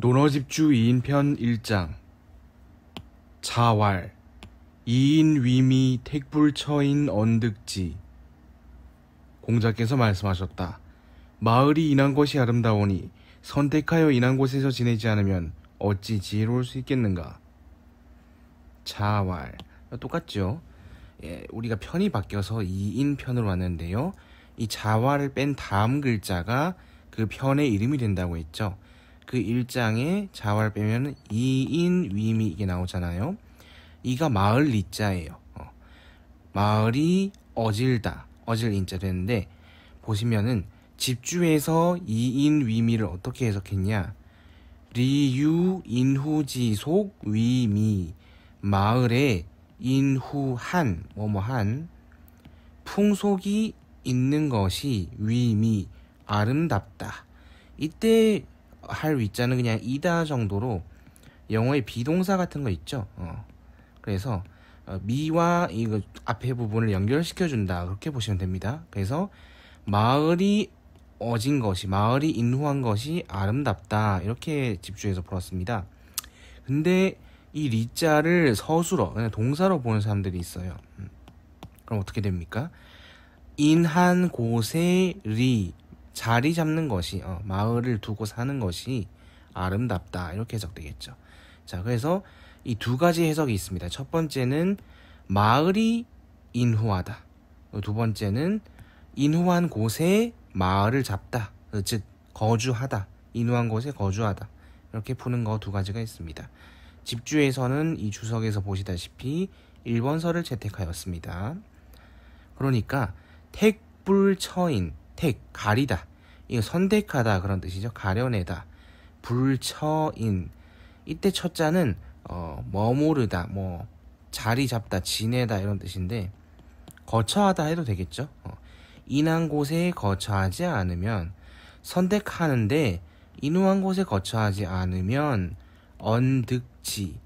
논어집주 2인편 1장 자왈 2인 위미 택불처인 언득지 공자께서 말씀하셨다. 마을이 인한 곳이 아름다우니 선택하여 인한 곳에서 지내지 않으면 어찌 지혜로울 수 있겠는가. 자왈 똑같죠. 예, 우리가 편이 바뀌어서 2인 편으로 왔는데요. 이 자왈을 뺀 다음 글자가 그 편의 이름이 된다고 했죠. 그 1장에 자활 빼면 이인 위미 이게 나오잖아요. 이가 마을 리자예요. 어. 마을이 어질다 어질 인자 되는데 보시면은 집주에서 이인 위미를 어떻게 해석했냐 리유 인후지속 위미 마을에 인후한 뭐뭐한 풍속이 있는 것이 위미 아름답다 이때 할 위자는 그냥 이다 정도로 영어의 비동사 같은 거 있죠. 어. 그래서 어, 미와 이거 그 앞에 부분을 연결시켜 준다 그렇게 보시면 됩니다. 그래서 마을이 어진 것이 마을이 인후한 것이 아름답다 이렇게 집중해서 풀었습니다. 근데 이 리자를 서술어 그냥 동사로 보는 사람들이 있어요. 음. 그럼 어떻게 됩니까? 인한 곳에 리 자리 잡는 것이 어, 마을을 두고 사는 것이 아름답다 이렇게 해석되겠죠. 자 그래서 이 두 가지 해석이 있습니다. 첫 번째는 마을이 인후하다. 두 번째는 인후한 곳에 마을을 잡다. 즉 거주하다. 인후한 곳에 거주하다. 이렇게 푸는 거 두 가지가 있습니다. 집주에서는 이 주석에서 보시다시피 1번서를 채택하였습니다. 그러니까 택불처인 택, 가리다. 이거 선택하다 그런 뜻이죠. 가려내다. 불처인. 이때 첫 자는 어, 머무르다, 뭐 자리 잡다, 지내다 이런 뜻인데 거처하다 해도 되겠죠. 어, 인한 곳에 거처하지 않으면 선택하는데 인후한 곳에 거처하지 않으면 언득지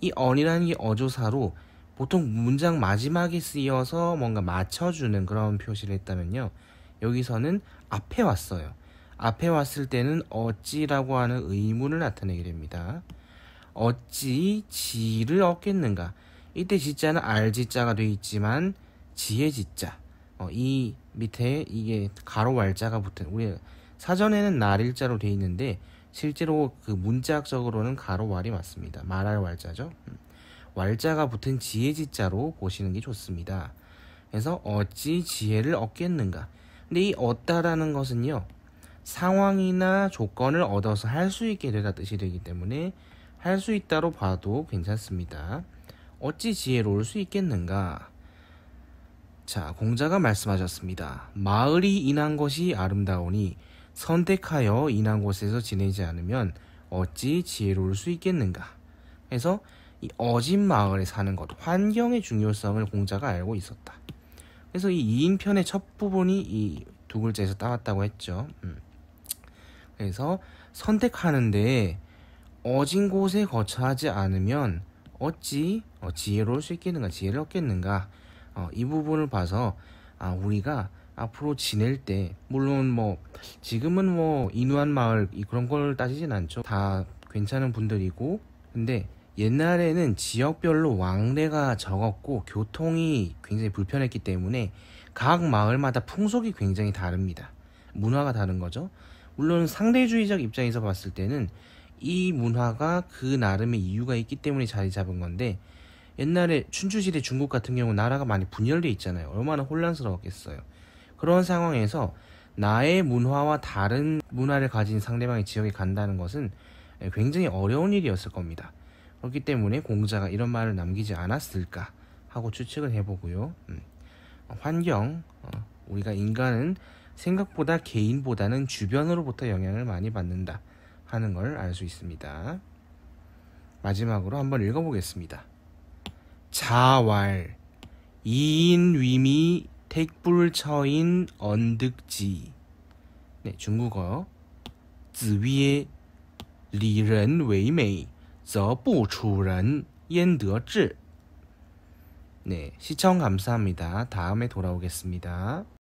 이 언이라는 게 어조사로 보통 문장 마지막에 쓰여서 뭔가 맞춰주는 그런 표시를 했다면요. 여기서는 앞에 왔어요. 앞에 왔을 때는 어찌라고 하는 의문을 나타내게 됩니다. 어찌 지를 얻겠는가? 이때 지자는 알지자가 돼 있지만 지의 지자. 어, 이 밑에 이게 가로 왈자가 붙은 우리 사전에는 날일자로 돼 있는데 실제로 그 문자학적으로는 가로 왈이 맞습니다. 말할 왈자죠. 왈자가 음. 붙은 지혜지자로 보시는 게 좋습니다. 그래서 어찌 지혜를 얻겠는가? 근데 이 얻다라는 것은요. 상황이나 조건을 얻어서 할 수 있게 되다 뜻이 되기 때문에 할 수 있다로 봐도 괜찮습니다. 어찌 지혜로울 수 있겠는가? 자, 공자가 말씀하셨습니다. 마을이 인한 것이 아름다우니 선택하여 인한 곳에서 지내지 않으면 어찌 지혜로울 수 있겠는가? 그래서 이 어진 마을에 사는 것, 환경의 중요성을 공자가 알고 있었다. 그래서 이 2인편의 첫 부분이 이 두 글자에서 따왔다고 했죠. 음. 그래서 선택하는데 어진 곳에 거처하지 않으면 어찌 어, 지혜로울 수 있겠는가, 지혜를 얻겠는가. 어, 이 부분을 봐서 아, 우리가 앞으로 지낼 때 물론 뭐 지금은 뭐 인후한 마을 그런 걸 따지진 않죠. 다 괜찮은 분들이고 근데 옛날에는 지역별로 왕래가 적었고 교통이 굉장히 불편했기 때문에 각 마을마다 풍속이 굉장히 다릅니다. 문화가 다른 거죠. 물론 상대주의적 입장에서 봤을 때는 이 문화가 그 나름의 이유가 있기 때문에 자리 잡은 건데 옛날에 춘추시대 중국 같은 경우 나라가 많이 분열돼 있잖아요. 얼마나 혼란스러웠겠어요. 그런 상황에서 나의 문화와 다른 문화를 가진 상대방의 지역에 간다는 것은 굉장히 어려운 일이었을 겁니다. 그렇기 때문에 공자가 이런 말을 남기지 않았을까 하고 추측을 해보고요. 음. 환경, 어, 우리가 인간은 생각보다 개인보다는 주변으로부터 영향을 많이 받는다 하는 걸 알 수 있습니다. 마지막으로 한번 읽어보겠습니다. 자왈 이인 위미 택불처인 언득지 네, 중국어 지위의 리른 웨이메이 则不处人焉得志。네, 시청 감사합니다. 다음에 돌아오겠습니다.